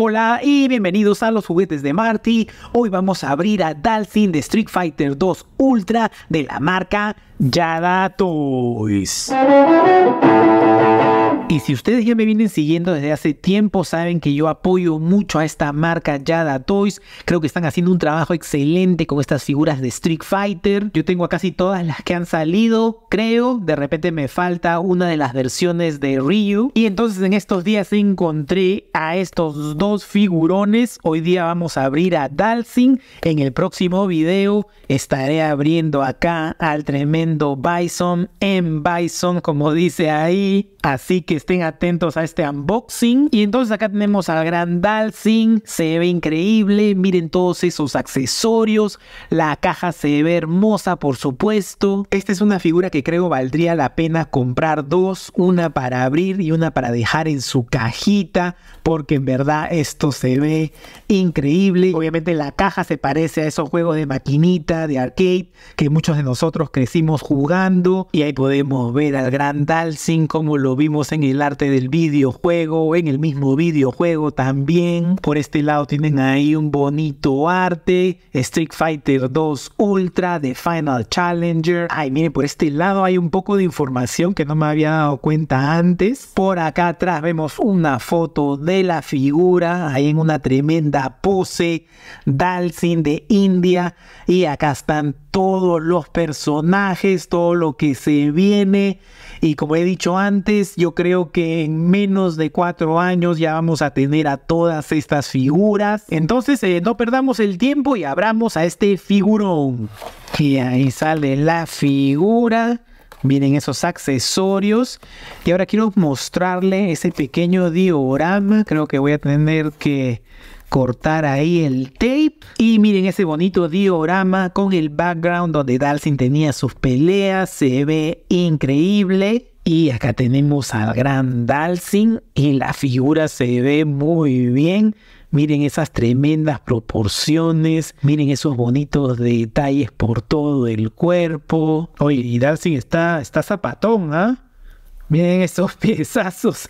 Hola y bienvenidos a los juguetes de Marty. Hoy vamos a abrir a Dalsin de Street Fighter 2 Ultra de la marca Yada Toys. Y si ustedes ya me vienen siguiendo desde hace tiempo, saben que yo apoyo mucho a esta marca Yada Toys. Creo que están haciendo un trabajo excelente con estas figuras de Street Fighter. Yo tengo casi todas las que han salido, creo. De repente me falta una de las versiones de Ryu. Y entonces en estos días encontré a estos dos figurones. Hoy día vamos a abrir a Dalsing. En el próximo video estaré abriendo acá al tremendo Bison en Bison, como dice ahí. Así que estén atentos a este unboxing. Y entonces acá tenemos al gran Dalsing. Se ve increíble. Miren todos esos accesorios. La caja se ve hermosa, por supuesto. Esta es una figura que creo valdría la pena comprar dos. Una para abrir y una para dejar en su cajita. Porque en verdad esto se ve increíble. Obviamente la caja se parece a esos juegos de maquinita, de arcade. Que muchos de nosotros crecimos jugando. Y ahí podemos ver al gran Dalsing como lo lo vimos en el arte del videojuego, en el mismo videojuego también. Por este lado tienen ahí un bonito arte, Street Fighter 2 Ultra de Final Challenger. Ay, miren, por este lado hay un poco de información que no me había dado cuenta antes. Por acá atrás vemos una foto de la figura, ahí en una tremenda pose, Dalsin de India. Y acá están todos los personajes, todo lo que se viene. Y como he dicho antes, yo creo que en menos de cuatro años ya vamos a tener a todas estas figuras. Entonces eh, no perdamos el tiempo y abramos a este figurón. Y ahí sale la figura. Miren esos accesorios. Y ahora quiero mostrarle ese pequeño diorama. Creo que voy a tener que cortar ahí el tape. Y miren ese bonito diorama con el background donde Dalsin tenía sus peleas. Se ve increíble. Y acá tenemos al gran Dalsin y la figura se ve muy bien. Miren esas tremendas proporciones, miren esos bonitos detalles por todo el cuerpo. Oye, y Dalsin está, está zapatón, ¿ah? Miren esos piezazos.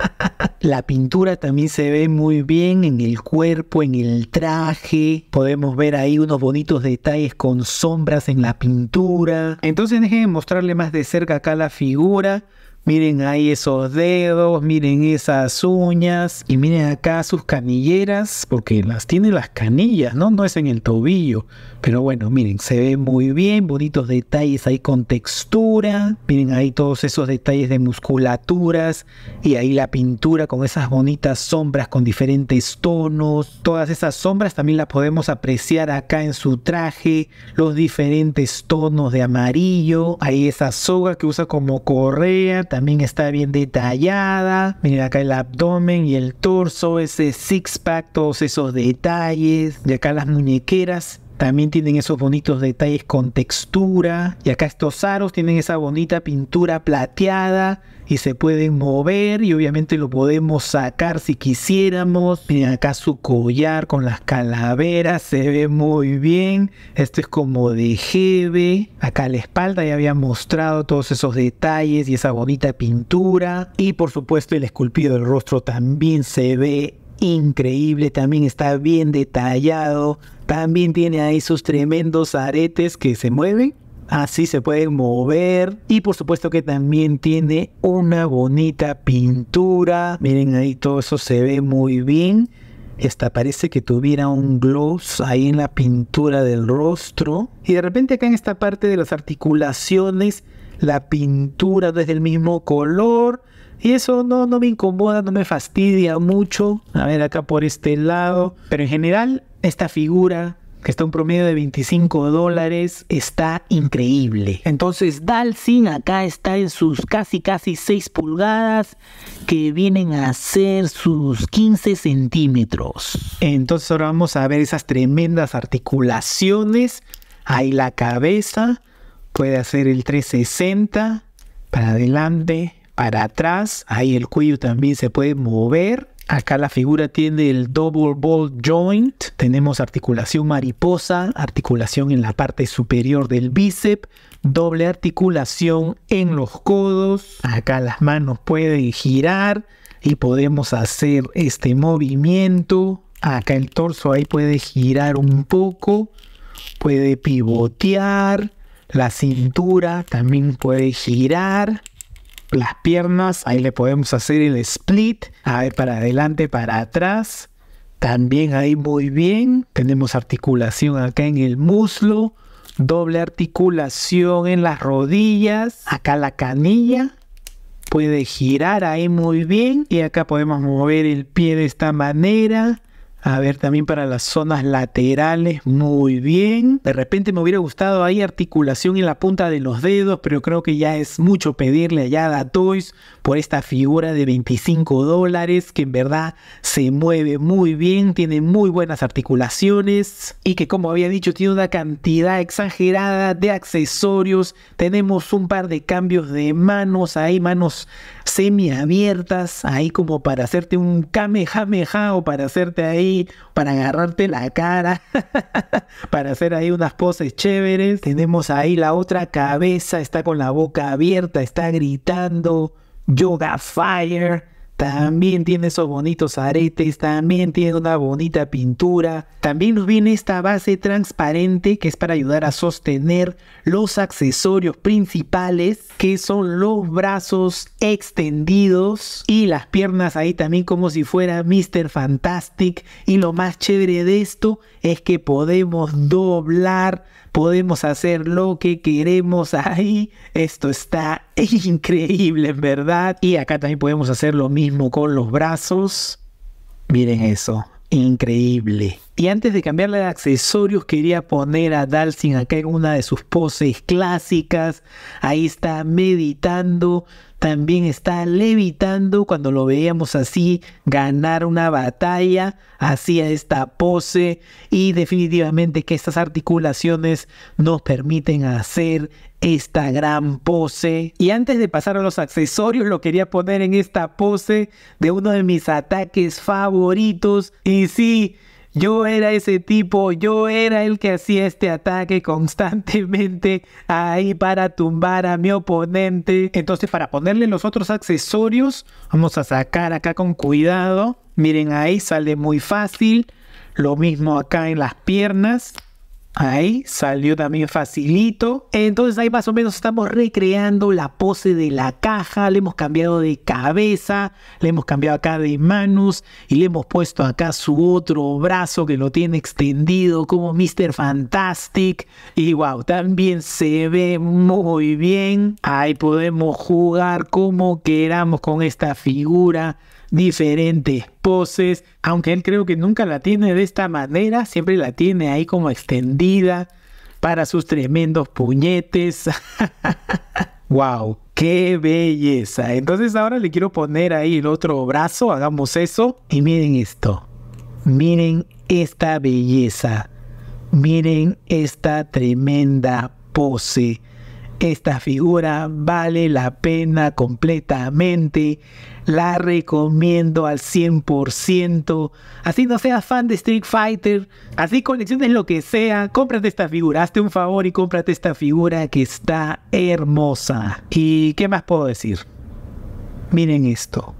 la pintura también se ve muy bien en el cuerpo, en el traje. Podemos ver ahí unos bonitos detalles con sombras en la pintura. Entonces dejen mostrarle más de cerca acá la figura. Miren ahí esos dedos, miren esas uñas y miren acá sus canilleras, porque las tiene las canillas, ¿no? No es en el tobillo. Pero bueno, miren, se ve muy bien, bonitos detalles ahí con textura. Miren ahí todos esos detalles de musculaturas y ahí la pintura con esas bonitas sombras con diferentes tonos. Todas esas sombras también las podemos apreciar acá en su traje, los diferentes tonos de amarillo, ahí esa soga que usa como correa también está bien detallada. Miren acá el abdomen y el torso, ese six pack, todos esos detalles. Y acá las muñequeras. También tienen esos bonitos detalles con textura. Y acá estos aros tienen esa bonita pintura plateada y se pueden mover y obviamente lo podemos sacar si quisiéramos. Miren acá su collar con las calaveras, se ve muy bien. Esto es como de jeve. Acá la espalda ya había mostrado todos esos detalles y esa bonita pintura. Y por supuesto el esculpido del rostro también se ve increíble, también está bien detallado, también tiene ahí sus tremendos aretes que se mueven, así se pueden mover y por supuesto que también tiene una bonita pintura, miren ahí todo eso se ve muy bien. Esta parece que tuviera un gloss ahí en la pintura del rostro. Y de repente acá en esta parte de las articulaciones, la pintura es del mismo color y eso no, no me incomoda, no me fastidia mucho. A ver, acá por este lado. Pero en general, esta figura que está un promedio de 25 dólares, está increíble. Entonces, Dalsin acá está en sus casi casi 6 pulgadas, que vienen a ser sus 15 centímetros. Entonces, ahora vamos a ver esas tremendas articulaciones. Ahí la cabeza puede hacer el 360 para adelante, para atrás, ahí el cuello también se puede mover. Acá la figura tiene el double ball joint, tenemos articulación mariposa, articulación en la parte superior del bíceps, doble articulación en los codos, acá las manos pueden girar y podemos hacer este movimiento, acá el torso ahí puede girar un poco, puede pivotear, la cintura también puede girar, las piernas, ahí le podemos hacer el split, a ver, para adelante, para atrás, también ahí muy bien, tenemos articulación acá en el muslo, doble articulación en las rodillas, acá la canilla, puede girar ahí muy bien y acá podemos mover el pie de esta manera, a ver, también para las zonas laterales, muy bien. De repente me hubiera gustado ahí articulación en la punta de los dedos, pero creo que ya es mucho pedirle allá a Toys por esta figura de 25 dólares, que en verdad se mueve muy bien, tiene muy buenas articulaciones y que como había dicho tiene una cantidad exagerada de accesorios. Tenemos un par de cambios de manos ahí, manos semiabiertas, ahí como para hacerte un kamehameha o para hacerte ahí para agarrarte la cara, para hacer ahí unas poses chéveres. Tenemos ahí la otra cabeza, está con la boca abierta, está gritando, yoga fire también tiene esos bonitos aretes, también tiene una bonita pintura, también nos viene esta base transparente que es para ayudar a sostener los accesorios principales que son los brazos extendidos y las piernas ahí también como si fuera Mr. Fantastic y lo más chévere de esto es que podemos doblar podemos hacer lo que queremos ahí esto está increíble en verdad y acá también podemos hacer lo mismo con los brazos. Miren eso, increíble. Y antes de cambiarle de accesorios, quería poner a Dalsin acá en una de sus poses clásicas. Ahí está meditando, también está levitando cuando lo veíamos así, ganar una batalla, hacia esta pose y definitivamente que estas articulaciones nos permiten hacer esta gran pose. Y antes de pasar a los accesorios, lo quería poner en esta pose de uno de mis ataques favoritos. Y sí, yo era ese tipo, yo era el que hacía este ataque constantemente ahí para tumbar a mi oponente. Entonces para ponerle los otros accesorios, vamos a sacar acá con cuidado. Miren ahí, sale muy fácil. Lo mismo acá en las piernas. Ahí salió también facilito. Entonces ahí más o menos estamos recreando la pose de la caja. Le hemos cambiado de cabeza, le hemos cambiado acá de manos y le hemos puesto acá su otro brazo que lo tiene extendido como Mr. Fantastic. Y wow, también se ve muy bien. Ahí podemos jugar como queramos con esta figura. diferente poses, aunque él creo que nunca la tiene de esta manera, siempre la tiene ahí como extendida para sus tremendos puñetes. ¡Wow! ¡Qué belleza! Entonces ahora le quiero poner ahí el otro brazo, hagamos eso y miren esto. Miren esta belleza. Miren esta tremenda pose. Esta figura vale la pena completamente. La recomiendo al 100%. Así no seas fan de Street Fighter, así colecciones lo que sea, cómprate esta figura. Hazte un favor y cómprate esta figura que está hermosa. ¿Y qué más puedo decir? Miren esto.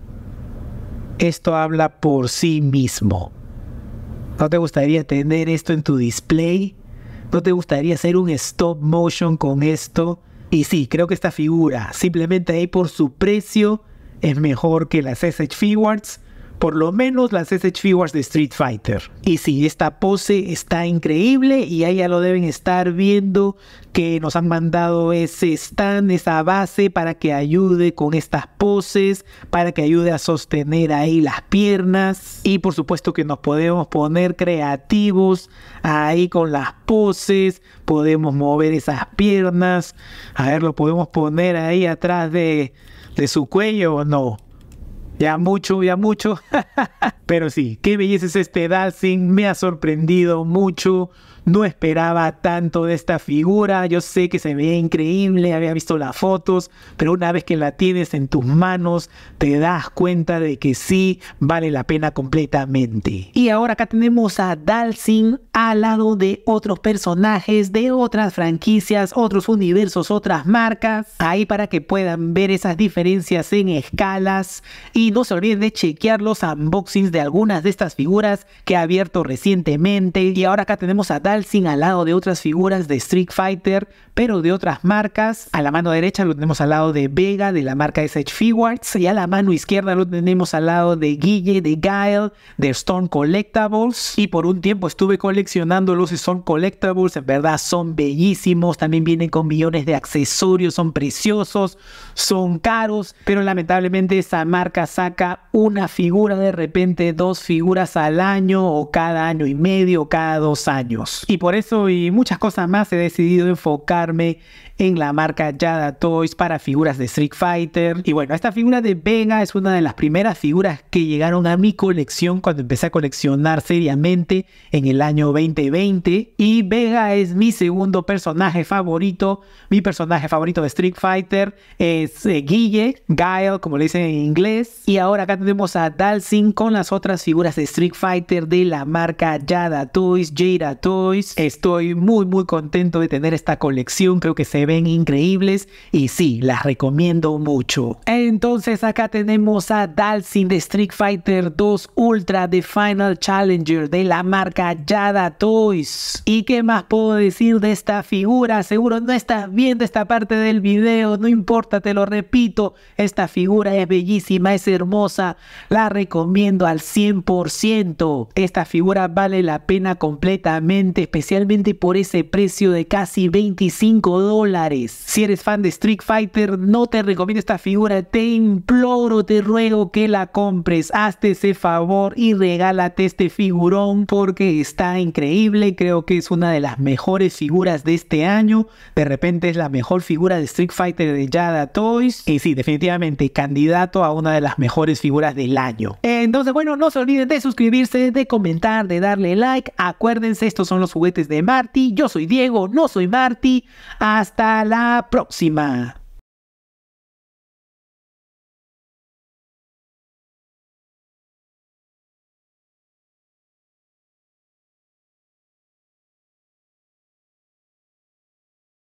Esto habla por sí mismo. ¿No te gustaría tener esto en tu display? ¿No te gustaría hacer un stop motion con esto? Y sí, creo que esta figura, simplemente ahí por su precio, es mejor que las SH Figuarts por lo menos las SH de Street Fighter. Y sí, esta pose está increíble y ahí ya lo deben estar viendo que nos han mandado ese stand, esa base para que ayude con estas poses, para que ayude a sostener ahí las piernas. Y por supuesto que nos podemos poner creativos ahí con las poses, podemos mover esas piernas. A ver, lo podemos poner ahí atrás de su cuello o no. Ya mucho, ya mucho. Pero sí, qué belleza es este Dalsing. Me ha sorprendido mucho. No esperaba tanto de esta figura, yo sé que se ve increíble, había visto las fotos, pero una vez que la tienes en tus manos, te das cuenta de que sí vale la pena completamente. Y ahora acá tenemos a Dalsin al lado de otros personajes, de otras franquicias, otros universos, otras marcas, ahí para que puedan ver esas diferencias en escalas y no se olviden de chequear los unboxings de algunas de estas figuras que ha abierto recientemente. Y ahora acá tenemos a Dalsin sin al lado de otras figuras de Street Fighter, pero de otras marcas. A la mano derecha lo tenemos al lado de Vega, de la marca SH Figuarts, y a la mano izquierda lo tenemos al lado de Guille, de Guile, de Stone Collectables. Y por un tiempo estuve coleccionando los Stone Collectibles, en verdad son bellísimos, también vienen con millones de accesorios, son preciosos, son caros, pero lamentablemente esa marca saca una figura de repente, dos figuras al año o cada año y medio, cada dos años. Y por eso y muchas cosas más he decidido enfocarme en la marca Yada Toys para figuras de Street Fighter. Y bueno, esta figura de Vega es una de las primeras figuras que llegaron a mi colección cuando empecé a coleccionar seriamente en el año 2020. Y Vega es mi segundo personaje favorito. Mi personaje favorito de Street Fighter es eh, Guille, Guile, como le dicen en inglés. Y ahora acá tenemos a Dalsin con las otras figuras de Street Fighter de la marca Yada Toys, Jada Toys Estoy muy, muy contento de tener esta colección. Creo que se ven increíbles y sí, las recomiendo mucho. Entonces acá tenemos a Dalsin de Street Fighter 2 Ultra de Final Challenger de la marca Yada Toys. ¿Y qué más puedo decir de esta figura? Seguro no estás viendo esta parte del video, no importa, te lo repito. Esta figura es bellísima, es hermosa. La recomiendo al 100%. Esta figura vale la pena completamente especialmente por ese precio de casi 25 dólares. Si eres fan de Street Fighter, no te recomiendo esta figura, te imploro, te ruego que la compres, hazte ese favor y regálate este figurón porque está increíble, creo que es una de las mejores figuras de este año, de repente es la mejor figura de Street Fighter de Yada Toys y sí, definitivamente candidato a una de las mejores figuras del año. Entonces, bueno, no se olviden de suscribirse, de comentar, de darle like, acuérdense, estos son los juguetes de Marty. Yo soy Diego, no soy Marty. Hasta la próxima.